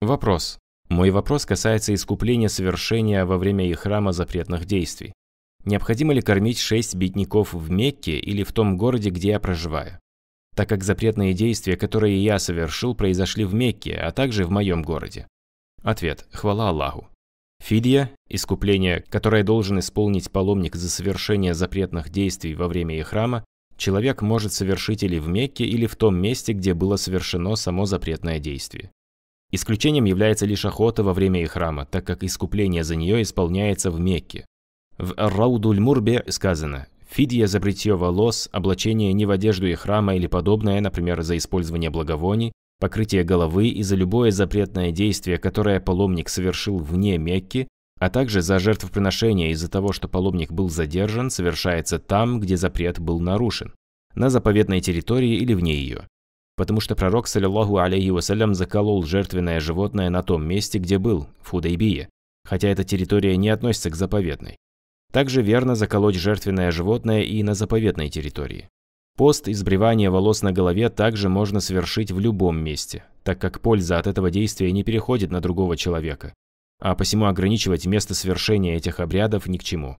Вопрос. Мой вопрос касается искупления совершения во время их храма запретных действий. Необходимо ли кормить шесть бедняков в Мекке или в том городе, где я проживаю? Так как запретные действия, которые я совершил, произошли в Мекке, а также в моем городе. Ответ. Хвала Аллаху. Фидия – искупление, которое должен исполнить паломник за совершение запретных действий во время их храма, человек может совершить или в Мекке, или в том месте, где было совершено само запретное действие. Исключением является лишь охота во время ихрама, так как искупление за нее исполняется в Мекке. В Раудульмурбе сказано «Фидья за бритье волос, облачение не в одежду и храма или подобное, например, за использование благовоний, покрытие головы и за любое запретное действие, которое паломник совершил вне Мекки, а также за жертвоприношение из-за того, что паломник был задержан, совершается там, где запрет был нарушен, на заповедной территории или вне ее потому что пророк, саллиллаху алейхи вассалям, заколол жертвенное животное на том месте, где был, в Худайбие, хотя эта территория не относится к заповедной. Также верно заколоть жертвенное животное и на заповедной территории. Пост избривания волос на голове также можно совершить в любом месте, так как польза от этого действия не переходит на другого человека, а посему ограничивать место совершения этих обрядов ни к чему.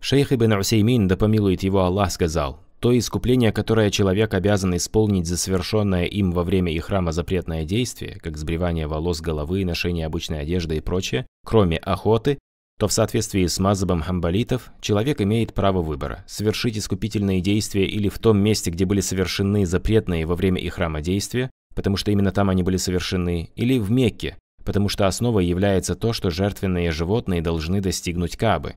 Шейх Ибн Усеймин, да помилует его Аллах, сказал, то искупление, которое человек обязан исполнить за совершенное им во время их храма запретное действие, как сбривание волос головы, ношение обычной одежды и прочее, кроме охоты, то в соответствии с мазабом хамбалитов человек имеет право выбора – совершить искупительные действия или в том месте, где были совершены запретные во время их храма действия, потому что именно там они были совершены, или в Мекке, потому что основой является то, что жертвенные животные должны достигнуть Кабы.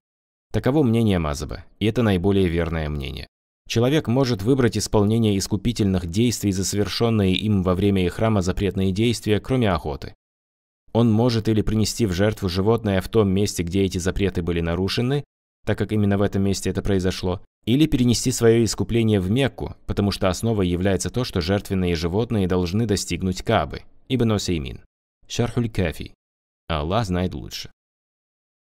Таково мнение Мазаба, и это наиболее верное мнение. Человек может выбрать исполнение искупительных действий за совершенные им во время храма запретные действия, кроме охоты. Он может или принести в жертву животное в том месте, где эти запреты были нарушены, так как именно в этом месте это произошло, или перенести свое искупление в Мекку, потому что основой является то, что жертвенные животные должны достигнуть Кабы, Ибн Осеймин. Шархуль Кафи. Аллах знает лучше.